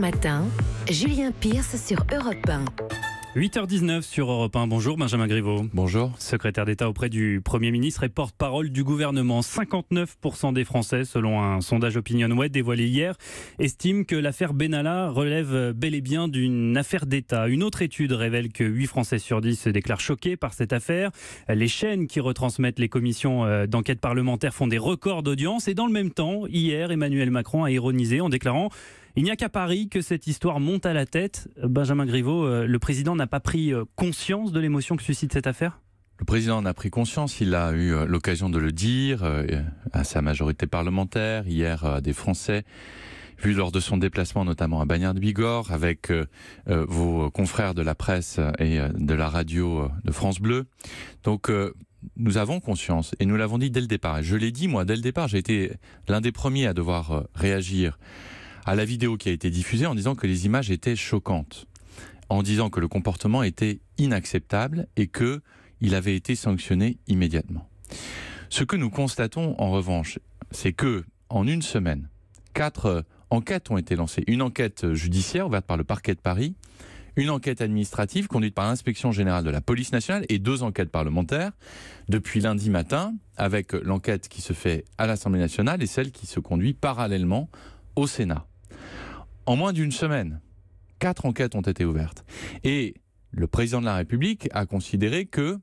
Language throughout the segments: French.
Matin, Julien Pierce sur Europe 1. 8h19 sur Europe 1. Bonjour Benjamin Griveaux. Bonjour. Secrétaire d'État auprès du Premier ministre et porte-parole du gouvernement. 59% des Français, selon un sondage OpinionWay dévoilé hier, estiment que l'affaire Benalla relève bel et bien d'une affaire d'État. Une autre étude révèle que 8 Français sur 10 se déclarent choqués par cette affaire. Les chaînes qui retransmettent les commissions euh, d'enquête parlementaire font des records d'audience. Et dans le même temps, hier, Emmanuel Macron a ironisé en déclarant il n'y a qu'à Paris que cette histoire monte à la tête. Benjamin Griveaux, euh, le président n'a pas pris euh, conscience de l'émotion que suscite cette affaire le président en a pris conscience, il a eu euh, l'occasion de le dire à sa majorité parlementaire, hier à des Français vu lors de son déplacement notamment à Bagnères de Bigorre avec vos confrères de la presse et de la radio de France Bleu. Donc nous avons conscience et nous l'avons dit dès le départ. Je l'ai dit moi dès le départ, j'ai été l'un des premiers à devoir réagir à la vidéo qui a été diffusée en disant que les images étaient choquantes, en disant que le comportement était inacceptable et que il avait été sanctionné immédiatement. Ce que nous constatons en revanche, c'est que en une semaine, quatre euh, enquêtes ont été lancées. Une enquête judiciaire ouverte par le parquet de Paris, une enquête administrative conduite par l'inspection générale de la police nationale et deux enquêtes parlementaires depuis lundi matin, avec l'enquête qui se fait à l'Assemblée nationale et celle qui se conduit parallèlement au Sénat en moins d'une semaine, quatre enquêtes ont été ouvertes. Et le président de la République a considéré que,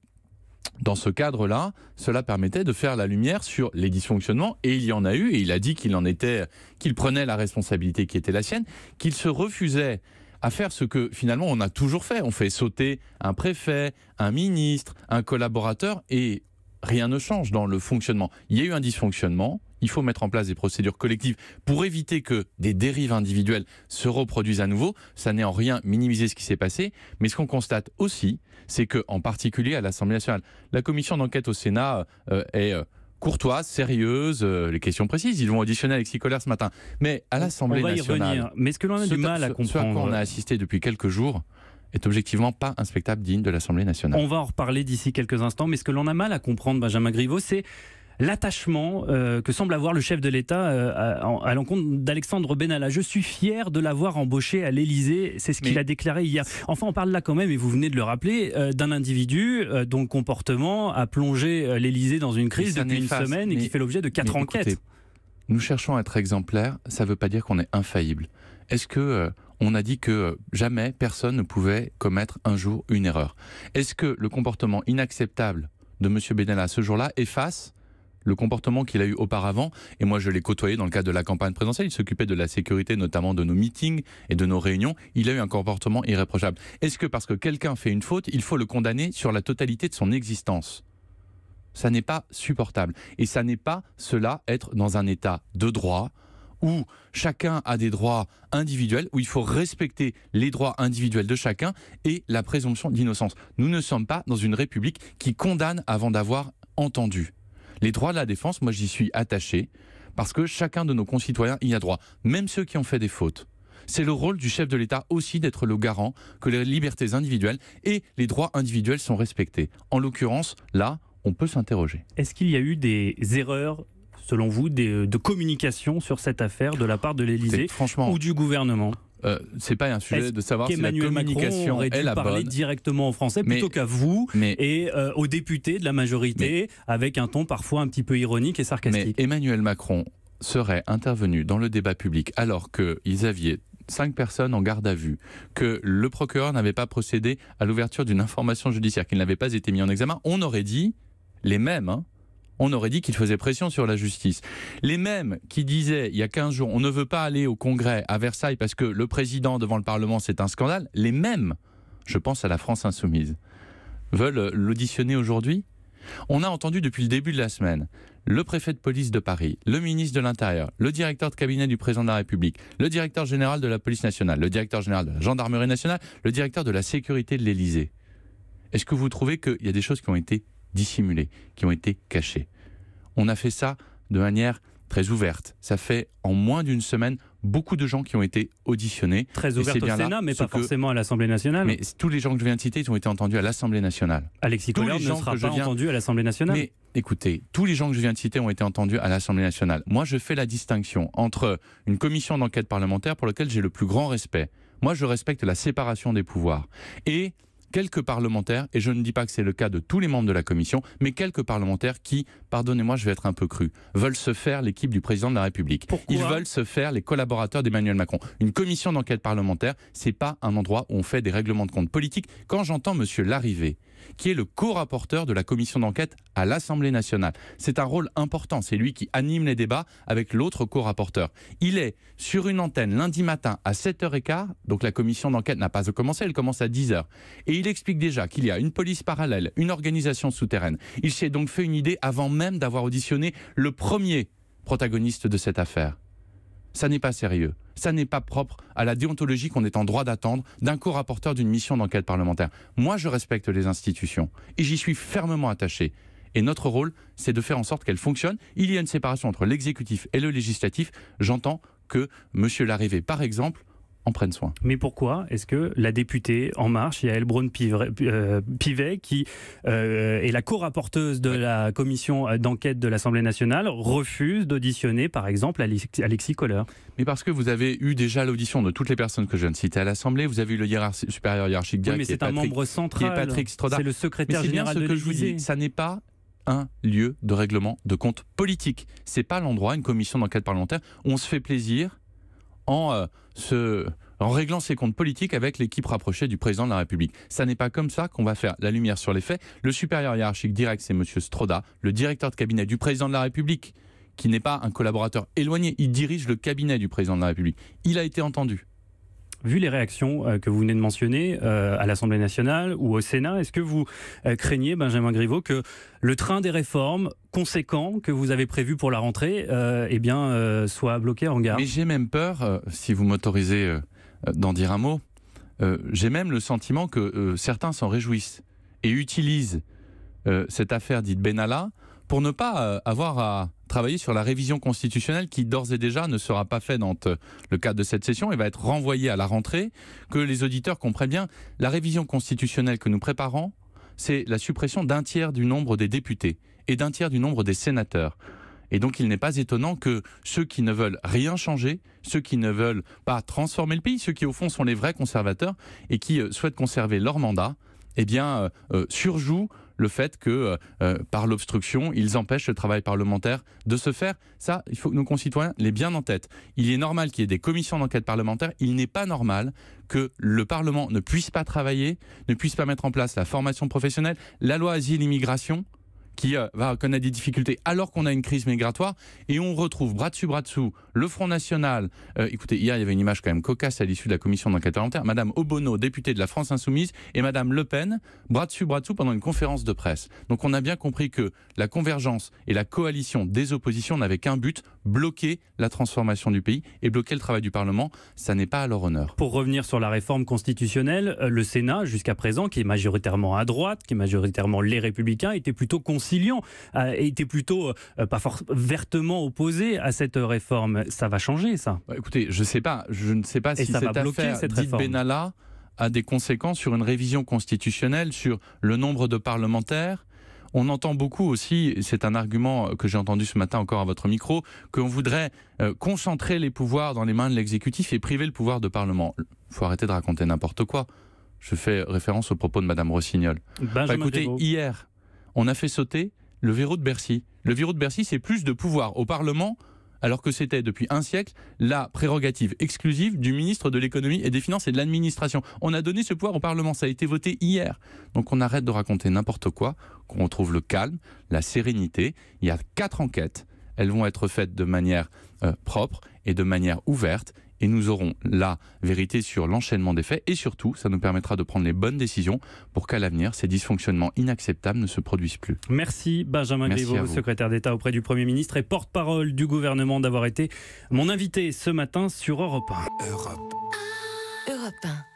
dans ce cadre-là, cela permettait de faire la lumière sur les dysfonctionnements, et il y en a eu, et il a dit qu'il en était, qu'il prenait la responsabilité qui était la sienne, qu'il se refusait à faire ce que finalement on a toujours fait. On fait sauter un préfet, un ministre, un collaborateur, et rien ne change dans le fonctionnement. Il y a eu un dysfonctionnement, il faut mettre en place des procédures collectives pour éviter que des dérives individuelles se reproduisent à nouveau. Ça n'est en rien minimiser ce qui s'est passé, mais ce qu'on constate aussi, c'est que, en particulier à l'Assemblée nationale, la commission d'enquête au Sénat euh, euh, est euh, courtoise, sérieuse, les questions précises. Ils vont auditionner Alexis Collard ce matin. Mais à l'Assemblée nationale. Mais ce que l'on a du mal à comprendre. on a assisté depuis quelques jours, est objectivement pas un spectacle digne de l'Assemblée nationale. On va en reparler d'ici quelques instants, mais ce que l'on a mal à comprendre, Benjamin Griveaux, c'est l'attachement euh, que semble avoir le chef de l'État euh, à, l'encontre d'Alexandre Benalla. Je suis fier de l'avoir embauché à l'Élysée, c'est ce qu'il a déclaré hier. Enfin, on parle là quand même, et vous venez de le rappeler, euh, d'un individu dont le comportement a plongé l'Élysée dans une crise depuis une semaine et qui fait l'objet de quatre enquêtes. nous cherchons à être exemplaires, ça ne veut pas dire qu'on est infaillible. Est-ce que on a dit que jamais personne ne pouvait commettre un jour une erreur. Est-ce que le comportement inacceptable de M. Benalla ce jour-là efface le comportement qu'il a eu auparavant. Et moi, je l'ai côtoyé dans le cadre de la campagne présidentielle. Il s'occupait de la sécurité, notamment de nos meetings et de nos réunions. Il a eu un comportement irréprochable. Est-ce que parce que quelqu'un fait une faute, il faut le condamner sur la totalité de son existence Ça n'est pas supportable. Et ça n'est pas cela être dans un état de droit où chacun a des droits individuels, où il faut respecter les droits individuels de chacun et la présomption d'innocence. Nous ne sommes pas dans une république qui condamne avant d'avoir entendu. Les droits de la défense, moi j'y suis attaché, parce que chacun de nos concitoyens y a droit, même ceux qui ont fait des fautes. C'est le rôle du chef de l'État aussi d'être le garant que les libertés individuelles et les droits individuels sont respectés. En l'occurrence, là, on peut s'interroger. Est-ce qu'il y a eu des erreurs selon vous, de communication sur cette affaire de la part de l'Élysée ou du gouvernement ce euh, c'est pas un sujet de savoir si la communication Macron est la parler directement en Français plutôt qu'à vous et euh, aux députés de la majorité, avec un ton parfois un petit peu ironique et sarcastique. Emmanuel Macron serait intervenu dans le débat public alors qu'ils avaient cinq personnes en garde à vue, que le procureur n'avait pas procédé à l'ouverture d'une information judiciaire, qu'il n'avait pas été mis en examen, on aurait dit les mêmes. Hein on aurait dit qu'il faisait pression sur la justice. Les mêmes qui disaient il y a 15 jours on ne veut pas aller au Congrès à Versailles parce que le président devant le Parlement c'est un scandale, les mêmes, je pense à la France insoumise, veulent l'auditionner aujourd'hui on a entendu depuis le début de la semaine le préfet de police de Paris, le ministre de l'Intérieur, le directeur de cabinet du président de la République, le directeur général de la police nationale, le directeur général de la gendarmerie nationale, le directeur de la sécurité de l'Élysée. Est-ce que vous trouvez qu'il y a des choses qui ont été dissimulés, qui ont été cachés. On a fait ça de manière très ouverte. Ça fait en moins d'une semaine beaucoup de gens qui ont été auditionnés. Très ouverte au Sénat, mais pas forcément à l'Assemblée nationale. Mais tous les gens que je viens de citer, ils ont été entendus à l'Assemblée nationale. Alexis Collard ne sera pas entendu à l'Assemblée nationale. Mais écoutez, tous les gens que je viens de citer ont été entendus à l'Assemblée nationale. Moi, je fais la distinction entre une commission d'enquête parlementaire pour laquelle j'ai le plus grand respect. Moi, je respecte la séparation des pouvoirs. Et quelques parlementaires, et je ne dis pas que c'est le cas de tous les membres de la Commission, mais quelques parlementaires qui pardonnez-moi, je vais être un peu cru, veulent se faire l'équipe du président de la République. Ils veulent se faire les collaborateurs d'Emmanuel Macron. Une commission d'enquête parlementaire, c'est pas un endroit où on fait des règlements de compte politiques. Quand j'entends Monsieur Larrivé, qui est le co-rapporteur de la commission d'enquête à l'Assemblée nationale. C'est un rôle important, c'est lui qui anime les débats avec l'autre co-rapporteur. Il est sur une antenne lundi matin à 7h15, donc la commission d'enquête n'a pas commencé, elle commence à 10h. Et il explique déjà qu'il y a une police parallèle, une organisation souterraine. Il s'est donc fait une idée avant même d'avoir auditionné le premier protagoniste de cette affaire. Ça n'est pas sérieux. Ça n'est pas propre à la déontologie qu'on est en droit d'attendre d'un co-rapporteur d'une mission d'enquête parlementaire. Moi, je respecte les institutions et j'y suis fermement attaché. Et notre rôle, c'est de faire en sorte qu'elles fonctionnent. Il y a une séparation entre l'exécutif et le législatif. J'entends que M. Larrivé, par exemple, en prennent soin. Mais pourquoi est-ce que la députée En Marche, Yael Braun-Pivet, euh, qui euh, est la co-rapporteuse de la commission d'enquête de l'Assemblée nationale, refuse d'auditionner, par exemple, Alexis Kohler Mais parce que vous avez eu déjà l'audition de toutes les personnes que je viens de citer à l'Assemblée, vous avez eu le supérieur hiérarchique c'est un membre central. Qui est Patrick C'est le secrétaire général de que je vous ça n'est pas un lieu de règlement de compte politique. C'est pas l'endroit, une commission d'enquête parlementaire, on se fait plaisir en, euh, se, réglant ses comptes politiques avec l'équipe rapprochée du président de la République. Ça n'est pas comme ça qu'on va faire la lumière sur les faits. Le supérieur hiérarchique direct, c'est M. Stroda, le directeur de cabinet du président de la République, qui n'est pas un collaborateur éloigné. Il dirige le cabinet du président de la République. Il a été entendu vu les réactions euh, que vous venez de mentionner euh, à l'Assemblée nationale ou au Sénat, est-ce que vous euh, craignez, Benjamin Griveaux, que le train des réformes conséquent que vous avez prévu pour la rentrée eh bien, soit bloqué en gare Mais j'ai même peur, si vous m'autorisez d'en dire un mot, j'ai même le sentiment que certains s'en réjouissent et utilisent cette affaire dite Benalla pour ne pas euh, avoir à travailler sur la révision constitutionnelle qui d'ores et déjà ne sera pas faite dans euh, le cadre de cette session et va être renvoyée à la rentrée, que les auditeurs comprennent bien, la révision constitutionnelle que nous préparons, c'est la suppression d'un tiers du nombre des députés et d'un tiers du nombre des sénateurs. Et donc il n'est pas étonnant que ceux qui ne veulent rien changer, ceux qui ne veulent pas transformer le pays, ceux qui au fond sont les vrais conservateurs et qui euh, souhaitent conserver leur mandat, eh bien surjouent le fait que, euh, euh, par l'obstruction, ils empêchent le travail parlementaire de se faire. Ça, il faut que nos concitoyens l'aient bien en tête. Il est normal qu'il y ait des commissions d'enquête parlementaire. Il n'est pas normal que le Parlement ne puisse pas travailler, ne puisse pas mettre en place la formation professionnelle, la loi asile-immigration qui euh, va connaître des difficultés alors qu'on a une crise migratoire. Et on retrouve bras dessus, bras dessous, le Front National. Euh, écoutez, hier, il y avait une image quand même cocasse à l'issue de la commission d'enquête parlementaire. Madame Obono, députée de la France Insoumise, et Madame Le Pen, bras dessus, bras dessous pendant une conférence de presse. Donc on a bien compris que la convergence et la coalition des oppositions n'avaient qu'un but, bloquer la transformation du pays et bloquer le travail du Parlement. Ça n'est pas à leur honneur. Pour revenir sur la réforme constitutionnelle, euh, le Sénat, jusqu'à présent, qui est majoritairement à droite, qui est majoritairement les républicains, était plutôt conscient a était plutôt euh, pas vertement opposé à cette réforme. Ça va changer, ça bah, Écoutez, je sais pas. Je ne sais pas si cette affaire Dite Benalla a des conséquences sur une révision constitutionnelle, sur le nombre de parlementaires. On entend beaucoup aussi, c'est un argument que j'ai entendu ce matin encore à votre micro, qu'on voudrait euh, concentrer les pouvoirs dans les mains de l'exécutif et priver le pouvoir de parlement. Il Faut arrêter de raconter n'importe quoi. Je fais référence aux propos de Madame Rossignol. Bah, écoutez, hier, on a fait sauter le verrou de Bercy. Le verrou de Bercy, c'est plus de pouvoir au Parlement, alors que c'était depuis un siècle la prérogative exclusive du ministre de l'économie et des finances et de l'administration. On a donné ce pouvoir au Parlement, ça a été voté hier. Donc on arrête de raconter n'importe quoi, qu'on retrouve le calme, la sérénité. Il y a quatre enquêtes. Elles vont être faites de manière euh, propre et de manière ouverte et nous aurons la vérité sur l'enchaînement des faits et surtout, ça nous permettra de prendre les bonnes décisions pour qu'à l'avenir, ces dysfonctionnements inacceptables ne se produisent plus. Merci Benjamin secrétaire d'État auprès du Premier ministre et porte-parole du gouvernement d'avoir été mon invité ce matin sur Europe Europe 1.